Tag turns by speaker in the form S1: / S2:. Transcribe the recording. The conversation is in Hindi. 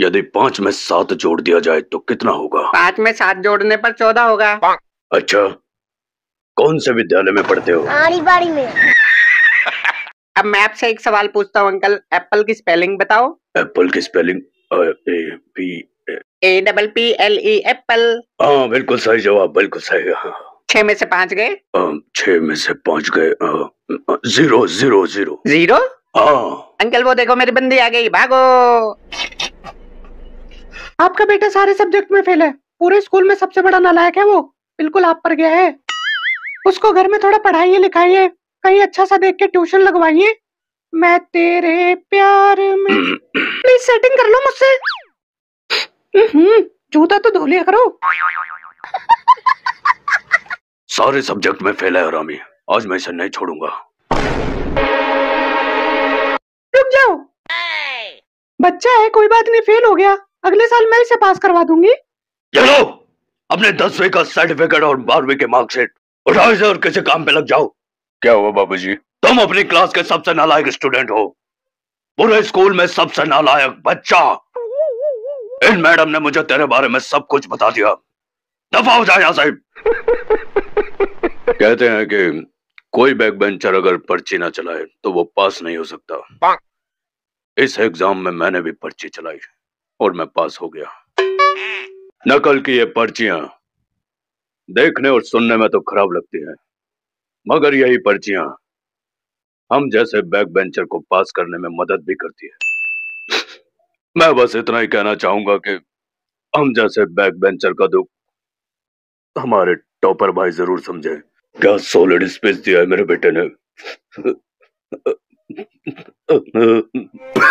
S1: यदि पाँच में सात जोड़ दिया जाए तो कितना होगा
S2: पाँच में सात जोड़ने पर चौदह होगा
S1: अच्छा कौन से विद्यालय में पढ़ते हो
S2: में अब मैं आपसे एक सवाल पूछता हूँ अंकल एप्पल की स्पेलिंग बताओ
S1: एप्पल की spelling A P
S2: A double P L E apple
S1: हाँ बिल्कुल सही जवाब बिल्कुल सही हाँ, हाँ।
S2: छह में से पाँच गए
S1: छह में से पाँच गए जीरो जीरो जीरो जीरो हाँ
S2: अंकल वो देखो मेरी बंदी आ गई भागो आपका बेटा सारे सब्जेक्ट में फेल है पूरे स्कूल में सबसे बड़ा नालायक है वो
S3: बिल्कुल आप पर गया है उसको घर में थोड़ा पढ़ाइए लिखाइए कहीं अच्छा सा देख के ट्यूशन लगवाइए मैं तेरे प्यार में प्लीज सेटिंग कर लो मुझसे हम्म, जूता तो धो लिया करो
S1: सारे सब्जेक्ट में फेल है रामी आज मैं इसे नहीं छोड़ूंगा
S3: रुक जाओ बच्चा है कोई बात नहीं फेल हो गया अगले साल मैं इसे पास करवा दूंगी
S1: चलो अपने दसवें का सर्टिफिकेट और बारहवीं के मार्कशीट उठाओ इसे और किसी काम पे लग जाओ क्या हुआ बाबू जी तुम अपनी क्लास के सबसे नालायक स्टूडेंट हो पूरे स्कूल में सबसे नालायक बच्चा इन मैडम ने मुझे तेरे बारे में सब कुछ बता दिया दफा हो जाए यहाँ साहब कहते हैं कि कोई बैक बेंचर अगर पर्ची ना चलाए तो वो पास नहीं हो सकता इस एग्जाम में मैंने भी पर्ची चलाई और मैं पास हो गया नकल की ये पर्चियां देखने और सुनने में तो खराब लगती है मगर यही पर्चियां हम जैसे बैक बेंचर को पास करने में मदद भी करती है मैं बस इतना ही कहना चाहूंगा कि हम जैसे बैक बेंचर का दुख हमारे टॉपर भाई जरूर समझे क्या सोलिड स्पेस दिया है मेरे बेटे ने